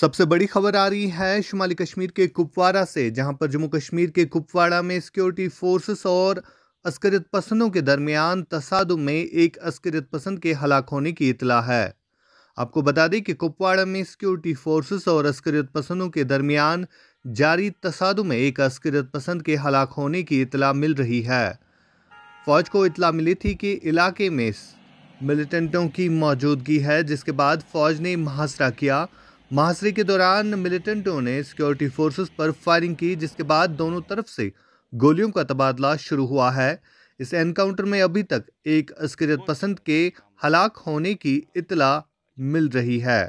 सबसे बड़ी खबर आ रही है शुमाली कश्मीर के कुपवाड़ा से जहां पर जम्मू कश्मीर के कुपवाड़ा में सिक्योरिटी फोर्सेस और अस्करियत पसंदों के दरमियान तसादुम में एक अस्करियत पसंद के हलाक होने की इतला है आपको बता दें कि कुपवाड़ा में सिक्योरिटी फोर्सेस और अस्करियत पसंदों के दरमियान जारी तसादम में एक अस्करियत पसंद के हलाक होने की इतला मिल रही है फौज को इतला मिली थी कि इलाके में मिलिटेंटों की मौजूदगी है जिसके बाद फौज ने मुहासरा किया महासरे के दौरान मिलिटेंटों ने सिक्योरिटी फोर्सेस पर फायरिंग की जिसके बाद दोनों तरफ से गोलियों का तबादला शुरू हुआ है इस एनकाउंटर में अभी तक एक अस्करियत पसंद के हलाक होने की इतला मिल रही है